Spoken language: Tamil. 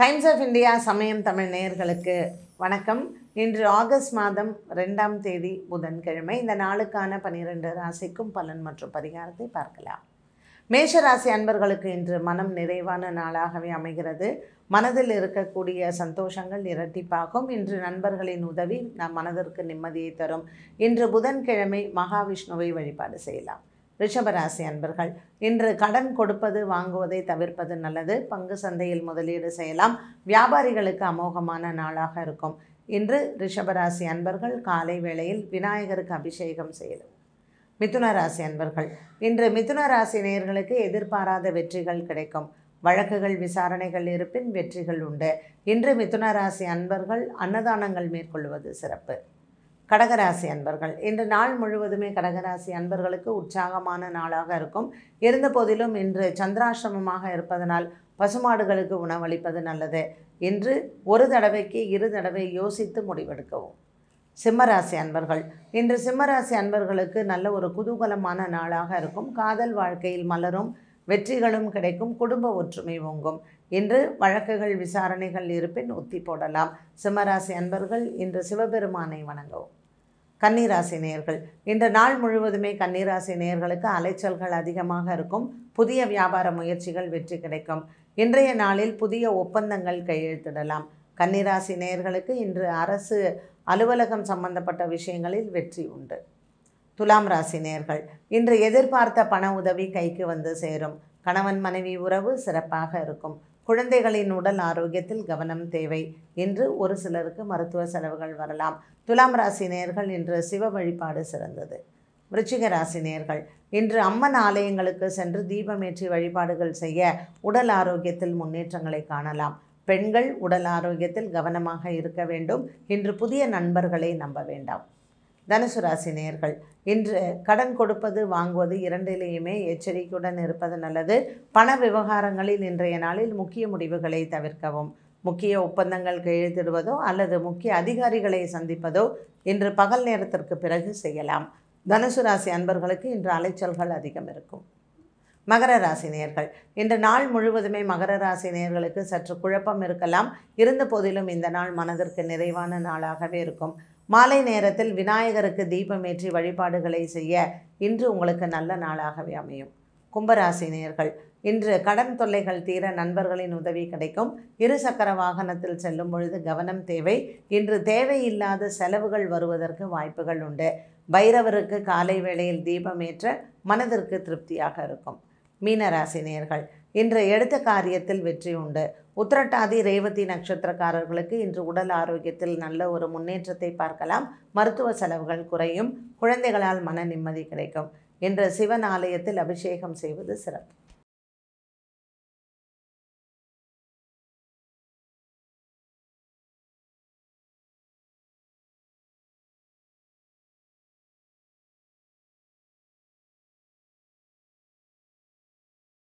டைம்ஸ் ஆஃப் இந்தியா சமயம் தமிழ் நேயர்களுக்கு வணக்கம் இன்று ஆகஸ்ட் மாதம் ரெண்டாம் தேதி புதன்கிழமை இந்த நாளுக்கான பனிரெண்டு ராசிக்கும் பலன் மற்றும் பரிகாரத்தை பார்க்கலாம் மேஷ ராசி அன்பர்களுக்கு இன்று மனம் நிறைவான நாளாகவே அமைகிறது மனதில் இருக்கக்கூடிய சந்தோஷங்கள் இரட்டிப்பாகும் இன்று நண்பர்களின் உதவி நம் மனதிற்கு நிம்மதியை தரும் இன்று புதன்கிழமை மகாவிஷ்ணுவை வழிபாடு செய்யலாம் ரிஷபராசி அன்பர்கள் இன்று கடன் கொடுப்பது வாங்குவதை தவிர்ப்பது நல்லது பங்கு சந்தையில் முதலீடு செய்யலாம் வியாபாரிகளுக்கு அமோகமான நாளாக இருக்கும் இன்று ரிஷபராசி அன்பர்கள் காலை வேளையில் விநாயகருக்கு அபிஷேகம் செய்யலாம் மிதுனராசி அன்பர்கள் இன்று மிதுனராசி ராசி நேயர்களுக்கு எதிர்பாராத வெற்றிகள் கிடைக்கும் வழக்குகள் விசாரணைகள் இருப்பின் வெற்றிகள் உண்டு இன்று மிதுனராசி அன்பர்கள் அன்னதானங்கள் மேற்கொள்வது சிறப்பு கடகராசி அன்பர்கள் இன்று நாள் முழுவதுமே கடகராசி அன்பர்களுக்கு உற்சாகமான நாளாக இருக்கும் இருந்த போதிலும் இன்று சந்திராசிரமமாக இருப்பதனால் பசுமாடுகளுக்கு உணவளிப்பது நல்லது இன்று ஒரு தடவைக்கு இரு தடவை யோசித்து முடிவெடுக்கவும் சிம்மராசி அன்பர்கள் இன்று சிம்மராசி அன்பர்களுக்கு நல்ல ஒரு குதூகலமான நாளாக இருக்கும் காதல் வாழ்க்கையில் மலரும் வெற்றிகளும் கிடைக்கும் குடும்ப ஒற்றுமை ஓங்கும் இன்று வழக்குகள் விசாரணைகள் இருப்பின் ஒத்தி போடலாம் சிம்மராசி அன்பர்கள் இன்று சிவபெருமானை வணங்கவும் கன்னிராசி நேர்கள் இன்று நாள் முழுவதுமே கன்னிராசி நேயர்களுக்கு அலைச்சல்கள் அதிகமாக இருக்கும் புதிய வியாபார முயற்சிகள் வெற்றி கிடைக்கும் இன்றைய நாளில் புதிய ஒப்பந்தங்கள் கையெழுத்திடலாம் கன்னிராசி நேயர்களுக்கு இன்று அரசு அலுவலகம் சம்பந்தப்பட்ட விஷயங்களில் வெற்றி உண்டு துலாம் ராசி நேர்கள் இன்று எதிர்பார்த்த பண உதவி கைக்கு வந்து சேரும் கணவன் மனைவி உறவு சிறப்பாக இருக்கும் குழந்தைகளின் உடல் ஆரோக்கியத்தில் கவனம் தேவை என்று ஒரு சிலருக்கு மருத்துவ செலவுகள் வரலாம் துலாம் ராசி நேர்கள் இன்று சிவ வழிபாடு சிறந்தது விருச்சிக ராசி நேர்கள் இன்று அம்மன் ஆலயங்களுக்கு சென்று தீபமேற்றி வழிபாடுகள் செய்ய உடல் ஆரோக்கியத்தில் முன்னேற்றங்களை காணலாம் பெண்கள் உடல் ஆரோக்கியத்தில் கவனமாக இருக்க வேண்டும் இன்று புதிய நண்பர்களை நம்ப வேண்டாம் தனுசு ராசி நேர்கள் இன்று கடன் கொடுப்பது வாங்குவது இரண்டிலேயுமே எச்சரிக்கையுடன் இருப்பது நல்லது பண விவகாரங்களில் இன்றைய நாளில் முக்கிய முடிவுகளை தவிர்க்கவும் முக்கிய ஒப்பந்தங்கள் கையெழுத்திடுவதோ அல்லது முக்கிய அதிகாரிகளை சந்திப்பதோ இன்று பகல் நேரத்திற்கு பிறகு செய்யலாம் தனுசு ராசி அன்பர்களுக்கு இன்று அலைச்சல்கள் அதிகம் இருக்கும் மகர ராசி நேர்கள் இன்று நாள் முழுவதுமே மகர ராசி நேர்களுக்கு சற்று குழப்பம் இருக்கலாம் இருந்த போதிலும் இந்த நாள் மனதிற்கு நிறைவான நாளாகவே இருக்கும் மாலை நேரத்தில் விநாயகருக்கு தீபமேற்றி வழிபாடுகளை செய்ய இன்று உங்களுக்கு நல்ல நாளாகவே அமையும் கும்பராசி நேர்கள் இன்று கடன் தொல்லைகள் தீர நண்பர்களின் உதவி கிடைக்கும் இருசக்கர வாகனத்தில் செல்லும் பொழுது கவனம் தேவை இன்று தேவையில்லாத செலவுகள் வருவதற்கு வாய்ப்புகள் உண்டு பைரவருக்கு காலை வேளையில் தீபமேற்ற மனதிற்கு திருப்தியாக இருக்கும் மீனராசினியர்கள் இன்று எடுத்த காரியத்தில் வெற்றி உண்டு உத்திரட்டாதி ரேவதி நட்சத்திரக்காரர்களுக்கு இன்று உடல் ஆரோக்கியத்தில் நல்ல ஒரு முன்னேற்றத்தை பார்க்கலாம் மருத்துவ செலவுகள் குறையும் குழந்தைகளால் மன நிம்மதி கிடைக்கும் இன்று சிவன் ஆலயத்தில் அபிஷேகம் செய்வது சிறப்பு